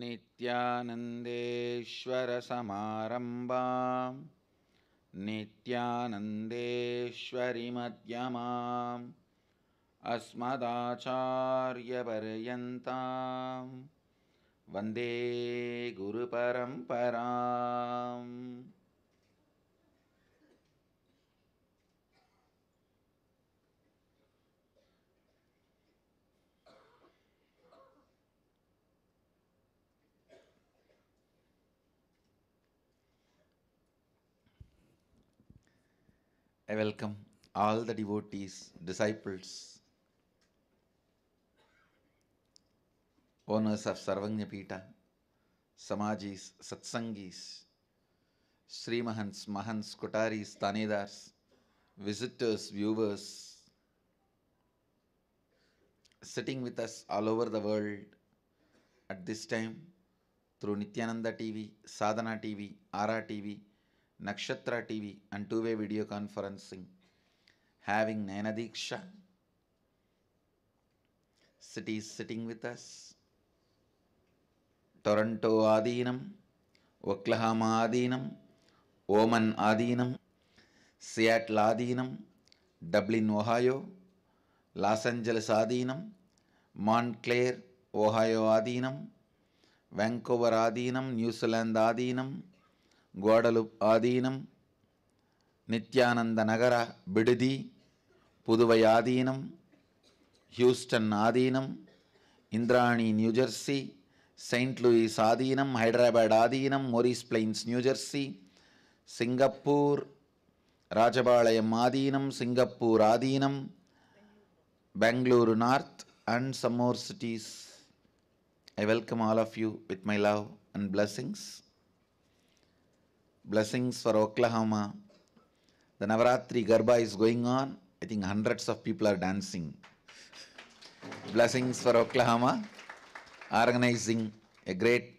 नित्यानन्देश्वरसमारम्भां नित्यानन्देश्वरिमध्यमाम् अस्मदाचार्यपर्यन्तां वन्दे गुरुपरम्परा I welcome all the devotees, disciples, owners of Sarvanya Pita, Samajis, Satsangis, Srimahans, Mahans, Kutaris, Tanidars, visitors, viewers, sitting with us all over the world at this time through Nityananda TV, Sadhana TV, Ara TV, Nakshatra TV and two-way video conferencing, having Naina Diksha. City is sitting with us. Toronto ఆధీనం Oklahoma ఆధీనం Oman ఆధీనం Seattle ఆధీనం Dublin Ohio Los Angeles ఆధీనం Montclair Ohio ఆధీనం Vancouver ఆధీనం New Zealand ఆధీనం గోడలు ఆధీనం నిత్యానంద నగర బిడిది పుదువై ఆధీనం హ్యూస్టన్ ఆధీనం ఇంద్రాణి న్యూజెర్సీ సెయింట్ లూయిస్ ఆధీనం హైదరాబాద్ ఆధీనం Morris Plains New Jersey Singapore Rajapalayam ఆధీనం సింగపూర్ ఆధీనం Bengaluru north and some more cities I welcome all of you with my love and blessings Blessings for Oklahoma. The Navaratri Garba is going on. I think hundreds of people are dancing. Blessings for Oklahoma. Organizing a great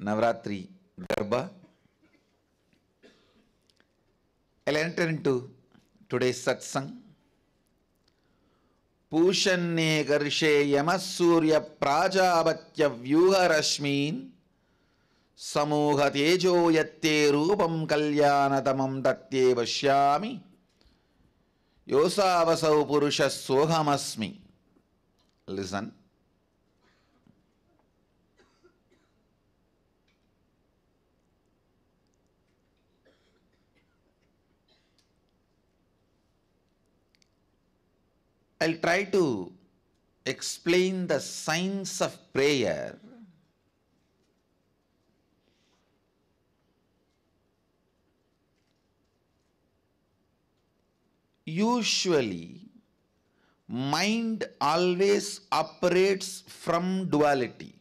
Navaratri Garba. I'll enter into today's satsang. Praja गर्षे Vyuha rashmin. సమూహ తేజో యత్తే రూపం కళ్యాణతమం తత్తే పశ్యామి యోసావసౌ పురుష listen I'll try to explain the science of prayer usually mind always operates from duality.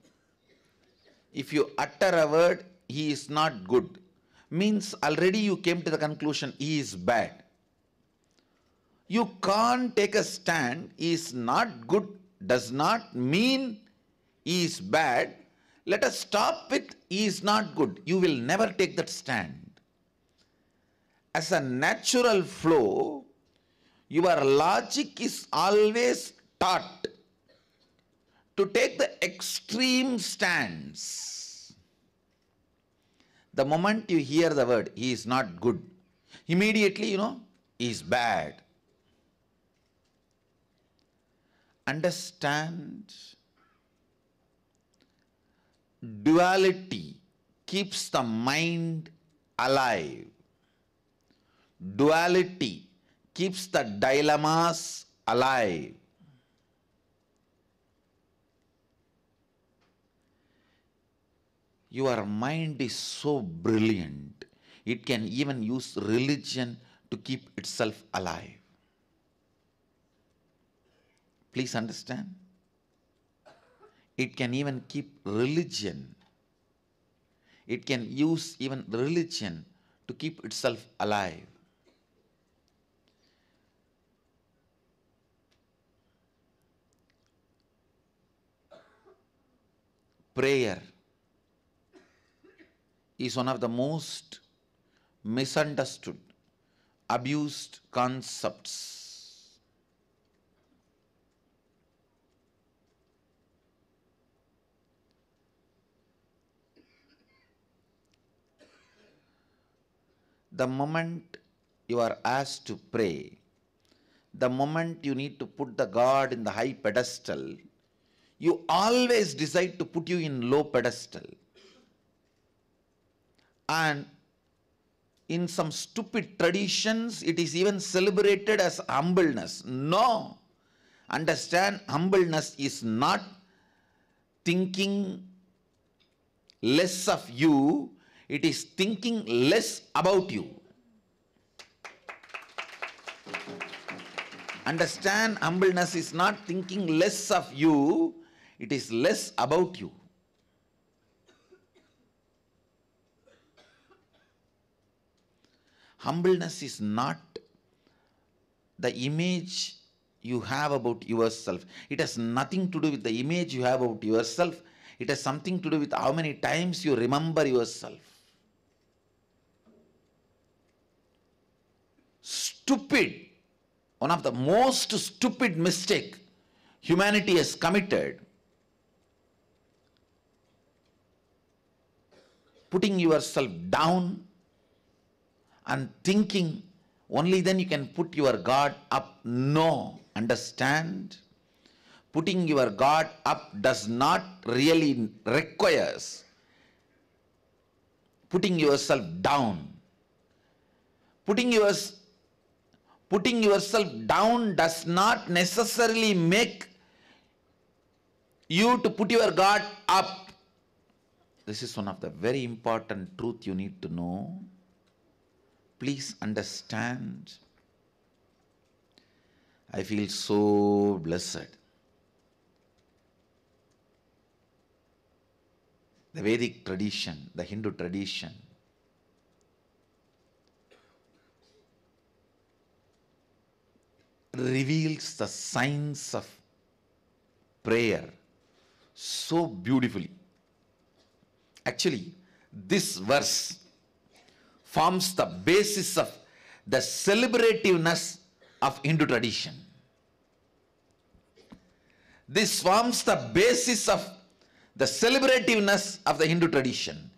If you utter a word, he is not good, means already you came to the conclusion he is bad. You can't take a stand, he is not good, does not mean he is bad. Let us stop with he is not good. You will never take that stand. As a natural flow, your logic is always taught to take the extreme stance. The moment you hear the word, he is not good, immediately you know, he is bad. Understand duality keeps the mind alive. Duality keeps the dilemmas alive. Your mind is so brilliant, it can even use religion to keep itself alive. Please understand. It can even keep religion. It can use even religion to keep itself alive. prayer is one of the most misunderstood, abused concepts. The moment you are asked to pray, the moment you need to put the God in the high pedestal, you always decide to put you in low pedestal and in some stupid traditions it is even celebrated as humbleness no understand humbleness is not thinking less of you it is thinking less about you understand humbleness is not thinking less of you it is less about you. Humbleness is not the image you have about yourself. It has nothing to do with the image you have about yourself. It has something to do with how many times you remember yourself. Stupid, one of the most stupid mistake humanity has committed putting yourself down and thinking, only then you can put your God up. No, understand? Putting your God up does not really requires putting yourself down. Putting yours, putting yourself down does not necessarily make you to put your God up this is one of the very important truth you need to know. Please understand. I feel so blessed. The Vedic tradition, the Hindu tradition, reveals the science of prayer so beautifully. Actually, this verse forms the basis of the celebrativeness of Hindu tradition. This forms the basis of the celebrativeness of the Hindu tradition.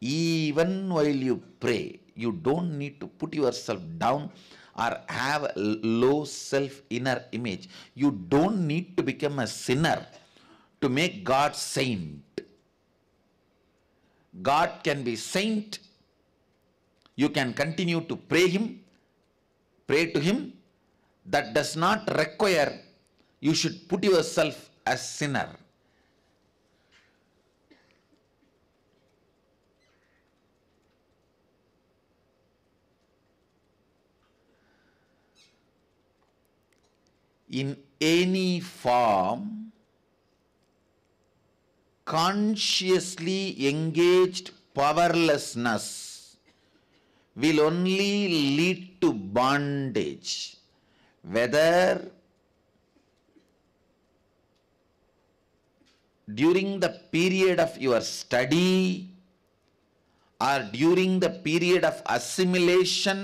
Even while you pray, you don't need to put yourself down or have low self inner image. You don't need to become a sinner to make God saint. God can be saint. You can continue to pray Him, pray to Him. That does not require you should put yourself as sinner. In any form, consciously engaged powerlessness will only lead to bondage. Whether during the period of your study or during the period of assimilation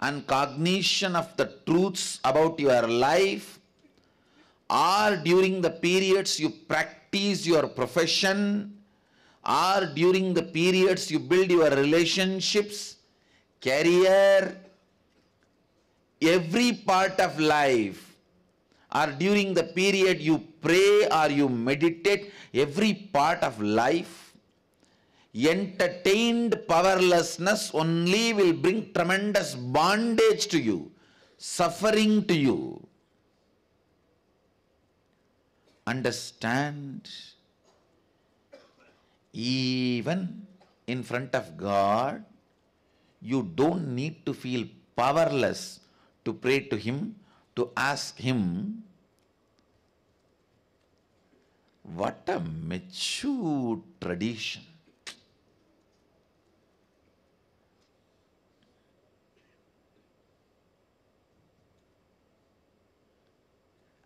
and cognition of the truths about your life or during the periods you practice is your profession or during the periods you build your relationships, career, every part of life or during the period you pray or you meditate, every part of life, entertained powerlessness only will bring tremendous bondage to you, suffering to you understand even in front of God, you don't need to feel powerless to pray to Him, to ask Him. What a mature tradition.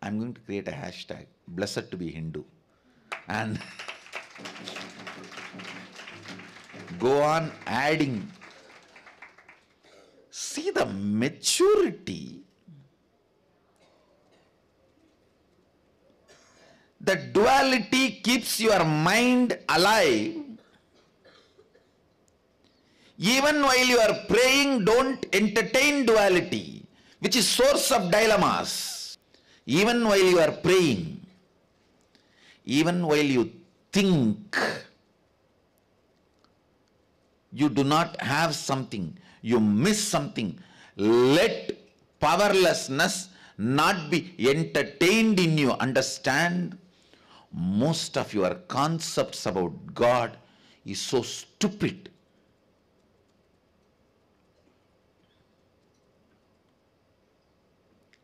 I'm going to create a hashtag blessed to be Hindu. And go on adding. See the maturity, the duality keeps your mind alive. Even while you are praying, don't entertain duality, which is source of dilemmas. Even while you are praying, even while you think, you do not have something, you miss something. Let powerlessness not be entertained in you. Understand? Most of your concepts about God is so stupid.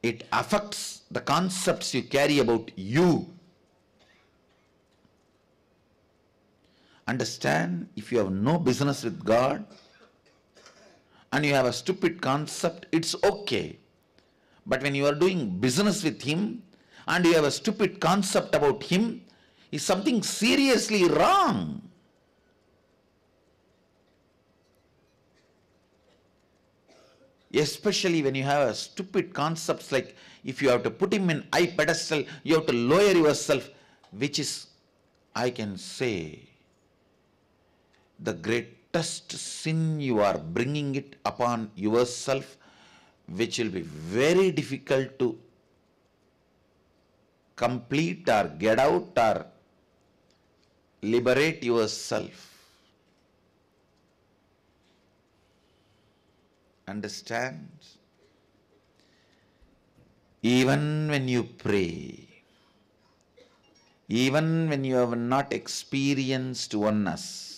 It affects the concepts you carry about you. understand if you have no business with God and you have a stupid concept, it's okay. But when you are doing business with Him and you have a stupid concept about Him, is something seriously wrong. Especially when you have a stupid concepts like if you have to put him in high pedestal, you have to lower yourself, which is, I can say, the greatest sin you are bringing it upon yourself, which will be very difficult to complete or get out or liberate yourself. Understand? Even when you pray, even when you have not experienced oneness,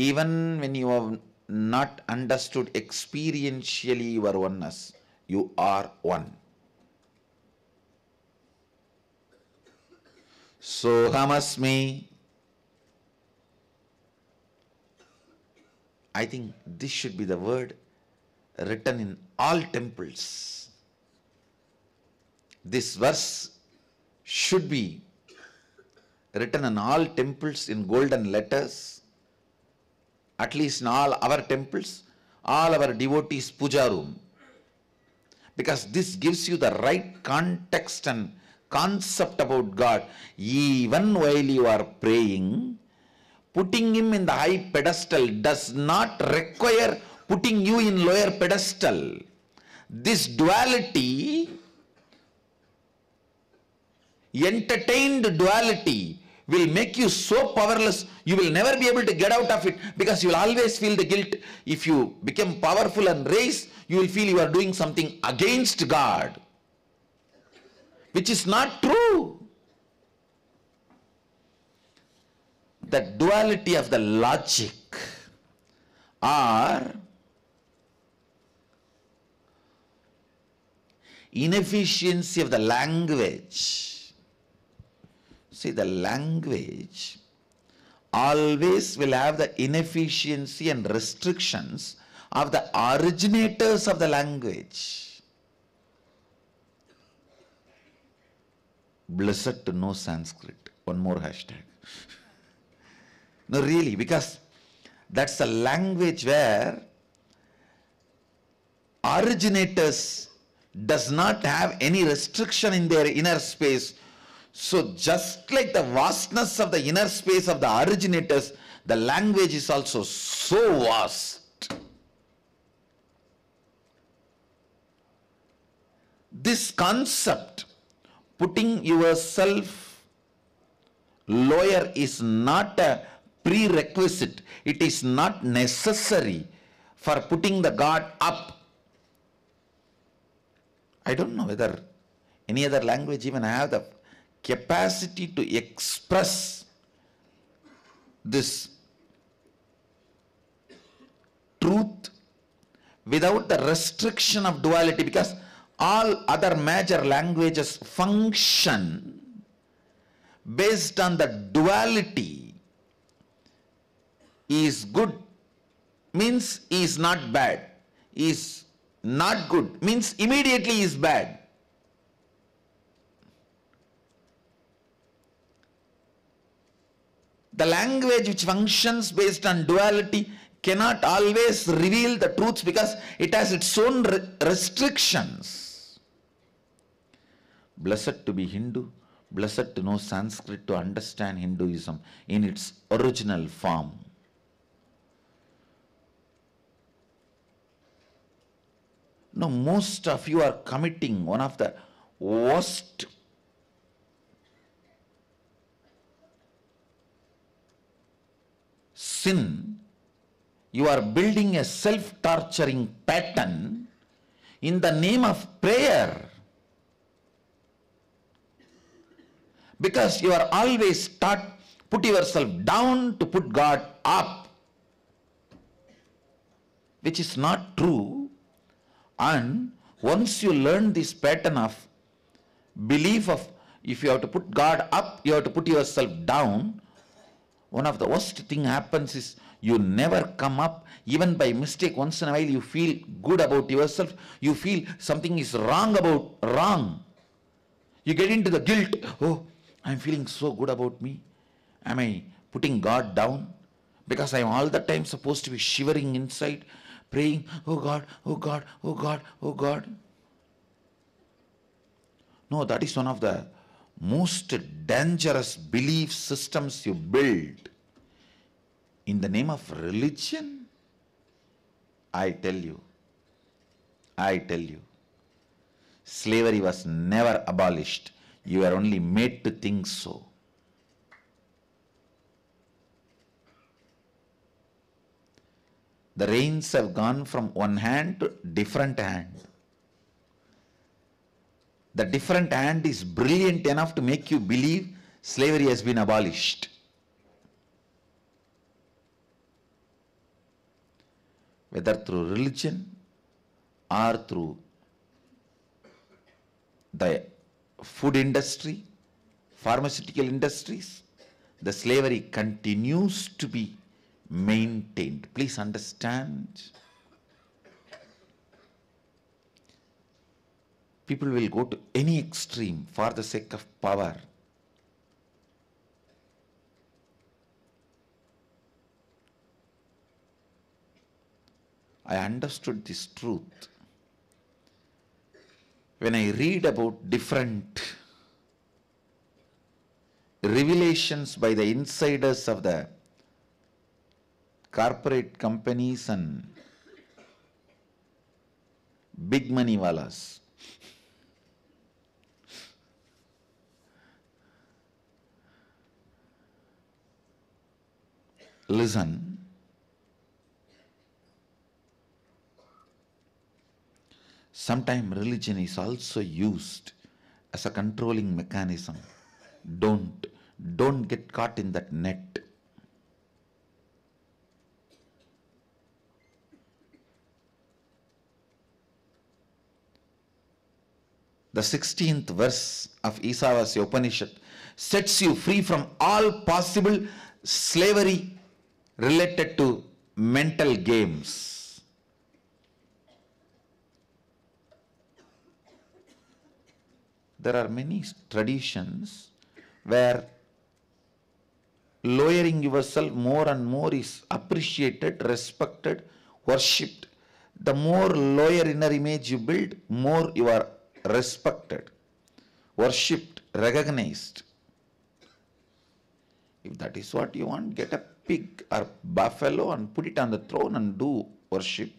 even when you have not understood experientially your oneness, you are one. Sohamasmi. I think this should be the word written in all temples. This verse should be written in all temples in golden letters at least in all our temples, all our devotees' puja room. Because this gives you the right context and concept about God. Even while you are praying, putting Him in the high pedestal does not require putting you in lower pedestal. This duality, entertained duality, will make you so powerless you will never be able to get out of it because you will always feel the guilt. If you become powerful and raised you will feel you are doing something against God, which is not true. The duality of the logic are inefficiency of the language. See, the language always will have the inefficiency and restrictions of the originators of the language. Blessed to know Sanskrit. One more hashtag. no, really, because that's a language where originators does not have any restriction in their inner space so just like the vastness of the inner space of the originators, the language is also so vast. This concept, putting yourself lawyer, is not a prerequisite. It is not necessary for putting the God up. I don't know whether any other language even have the capacity to express this truth without the restriction of duality because all other major languages function based on the duality is good means is not bad is not good means immediately is bad The language which functions based on duality cannot always reveal the truth because it has its own re restrictions. Blessed to be Hindu, blessed to know Sanskrit, to understand Hinduism in its original form. Now, most of you are committing one of the worst sin, you are building a self torturing pattern in the name of prayer. Because you are always taught put yourself down to put God up, which is not true. And once you learn this pattern of belief of if you have to put God up, you have to put yourself down, one of the worst thing happens is you never come up even by mistake once in a while you feel good about yourself you feel something is wrong about wrong you get into the guilt oh i'm feeling so good about me am i putting god down because i'm all the time supposed to be shivering inside praying oh god oh god oh god oh god no that is one of the most dangerous belief systems you build in the name of religion, I tell you, I tell you, slavery was never abolished. You are only made to think so. The reins have gone from one hand to different hand the different hand is brilliant enough to make you believe slavery has been abolished. Whether through religion or through the food industry, pharmaceutical industries, the slavery continues to be maintained. Please understand people will go to any extreme for the sake of power. I understood this truth. When I read about different revelations by the insiders of the corporate companies and big money wallahs, Listen. Sometimes religion is also used as a controlling mechanism. Don't, don't get caught in that net. the 16th verse of Isavasya Upanishad sets you free from all possible slavery related to mental games. There are many traditions where lowering yourself more and more is appreciated, respected, worshipped. The more lower inner image you build, more you are respected, worshipped, recognized. If that is what you want, get a pig or buffalo and put it on the throne and do worship.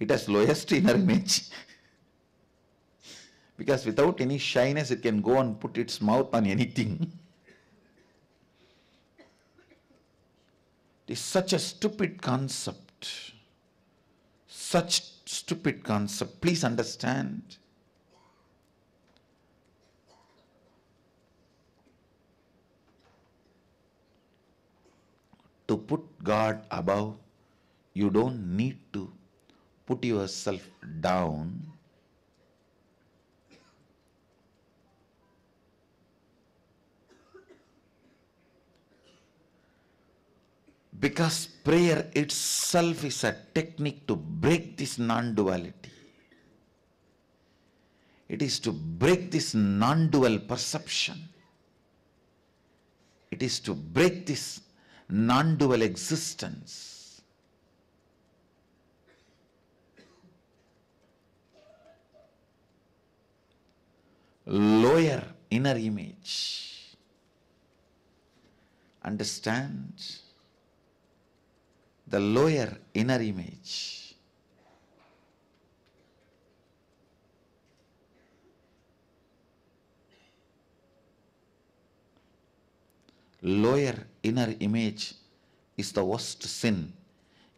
It has lowest inner image. because without any shyness, it can go and put its mouth on anything. it is such a stupid concept, such stupid concept. Please understand. To put God above, you don't need to put yourself down Because prayer itself is a technique to break this non duality. It is to break this non dual perception. It is to break this non dual existence. Lower inner image. Understand? the lower inner image. Lower inner image is the worst sin.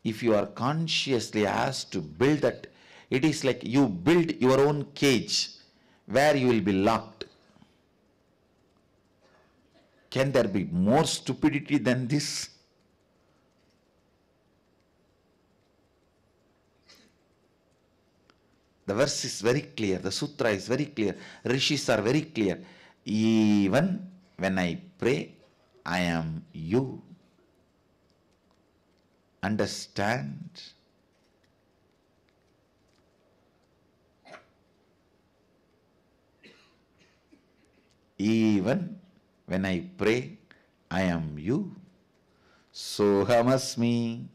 If you are consciously asked to build that, it is like you build your own cage where you will be locked. Can there be more stupidity than this? The verse is very clear, the sutra is very clear, rishis are very clear. Even when I pray, I am you. Understand? Even when I pray, I am you. Sohamasmi.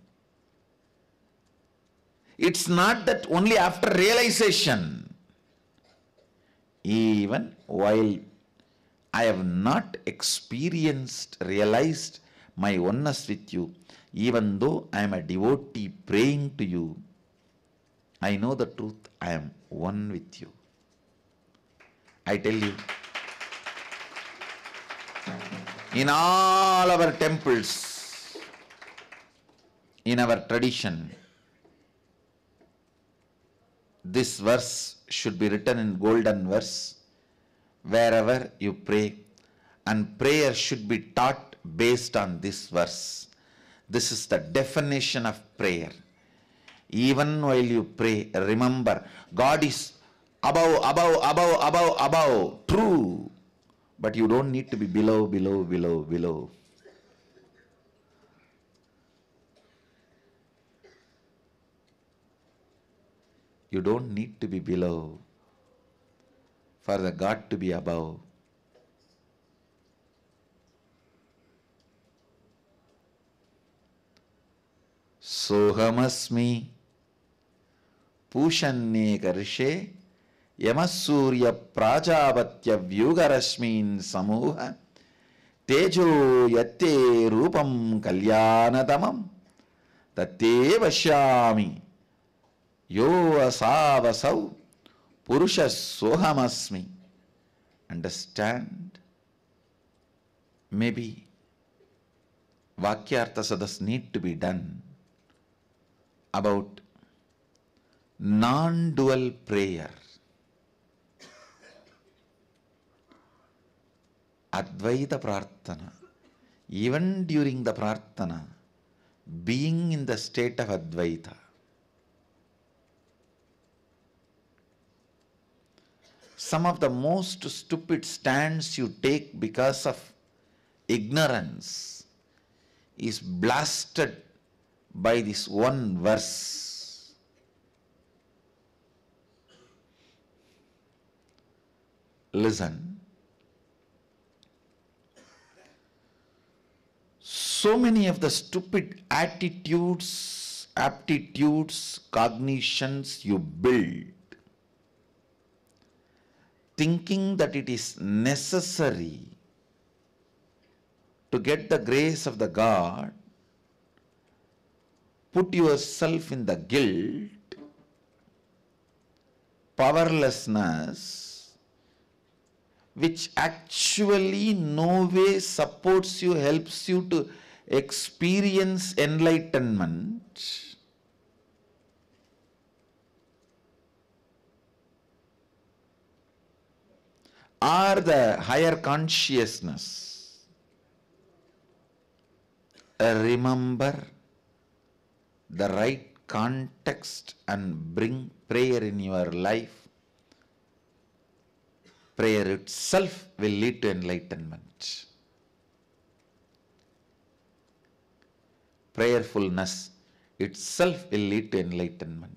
It's not that only after realization, even while I have not experienced, realized my oneness with you, even though I am a devotee praying to you, I know the truth, I am one with you. I tell you, in all our temples, in our tradition, this verse should be written in golden verse wherever you pray and prayer should be taught based on this verse. This is the definition of prayer. Even while you pray, remember God is above, above, above, above, above, true. But you don't need to be below, below, below, below. You don't नीड्लौ far the God to be above सोऽहमस्मि पूषन्ने कर्षे यमसूर्यप्राचावत्यव्यूगरस्मिन् तेजो यत्ते रूपं कल्याणतमं तत्ते पश्यामि Yo asavasav purusha sohamasmi. Understand? Maybe vakyarthasadas need to be done about non-dual prayer. Advaita prarthana. Even during the prarthana, being in the state of Advaita, some of the most stupid stands you take because of ignorance is blasted by this one verse. Listen. So many of the stupid attitudes, aptitudes, cognitions you build thinking that it is necessary to get the grace of the God, put yourself in the guilt, powerlessness, which actually no way supports you, helps you to experience enlightenment. are the higher consciousness. Remember the right context and bring prayer in your life. Prayer itself will lead to enlightenment. Prayerfulness itself will lead to enlightenment.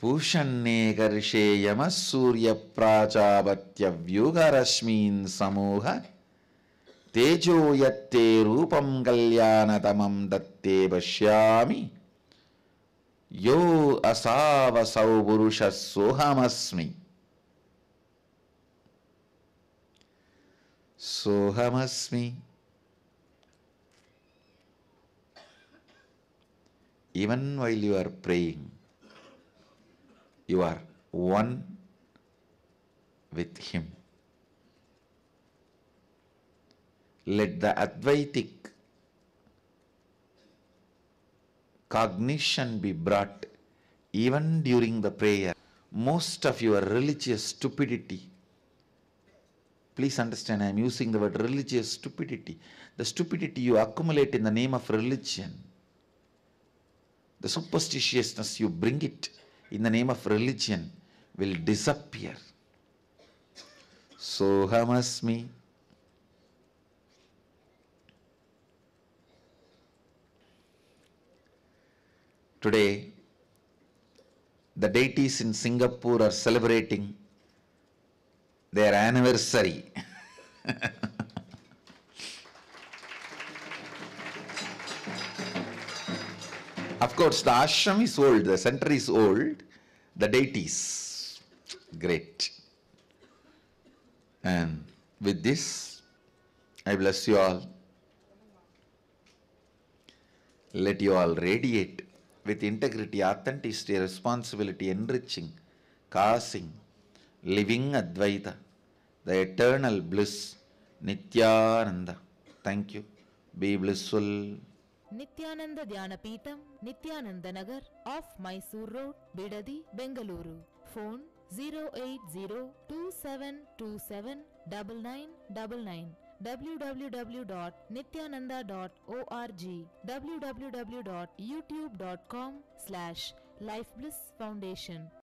पूषन्ने कर्षे यमः सूर्यप्राचावत्यव्यूगरश्मिन्समूह तेजो यत्ते रूपं कल्याणतमं दत्ते पश्यामि योऽसावसौ पुरुषः सोऽहमस्मि even well you are प्रेङ्ग् you are one with Him. Let the Advaitic cognition be brought even during the prayer. Most of your religious stupidity, please understand I am using the word religious stupidity, the stupidity you accumulate in the name of religion, the superstitiousness you bring it in the name of religion will disappear. Sohamasmi. Today, the deities in Singapore are celebrating their anniversary. Of course, the ashram is old, the center is old, the deities. Great. And with this, I bless you all. Let you all radiate with integrity, authenticity, responsibility, enriching, causing, living Advaita, the eternal bliss, Nityananda. Thank you. Be blissful. Nityananda Dhyanapeetham Nityananda Nagar off Mysore road Bidadi Bengaluru phone zero eight zero two seven two seven double nine double nine www.nityananda.org www.youtube.com slash lifebliss foundation